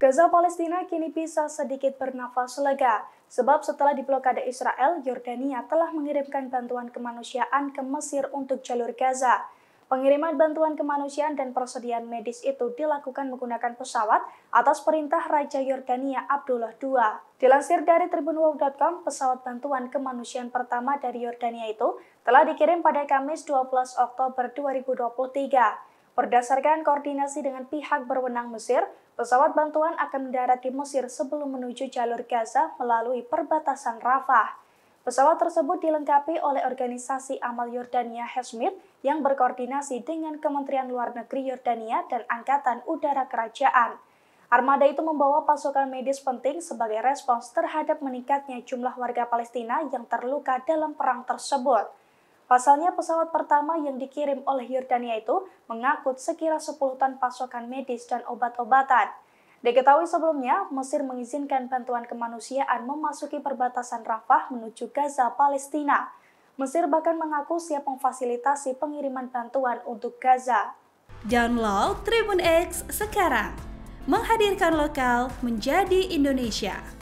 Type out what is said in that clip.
Gaza Palestina kini bisa sedikit bernafas lega, sebab setelah diblokade Israel, Yordania telah mengirimkan bantuan kemanusiaan ke Mesir untuk jalur Gaza. Pengiriman bantuan kemanusiaan dan persediaan medis itu dilakukan menggunakan pesawat atas perintah Raja Yordania Abdullah II. Dilansir dari tribunwalk.com, pesawat bantuan kemanusiaan pertama dari Yordania itu telah dikirim pada Kamis 12 Oktober 2023. Berdasarkan koordinasi dengan pihak berwenang Mesir, pesawat bantuan akan mendarat di Mesir sebelum menuju jalur Gaza melalui perbatasan Rafah. Pesawat tersebut dilengkapi oleh organisasi amal Yordania Hesmit yang berkoordinasi dengan Kementerian Luar Negeri Yordania dan Angkatan Udara Kerajaan. Armada itu membawa pasukan medis penting sebagai respons terhadap meningkatnya jumlah warga Palestina yang terluka dalam perang tersebut. Pasalnya pesawat pertama yang dikirim oleh Yordania itu mengangkut sekira 10 ton pasokan medis dan obat-obatan. Diketahui sebelumnya, Mesir mengizinkan bantuan kemanusiaan memasuki perbatasan Rafah menuju Gaza, Palestina. Mesir bahkan mengaku siap memfasilitasi pengiriman bantuan untuk Gaza. Download Tribun X sekarang. Menghadirkan lokal menjadi Indonesia.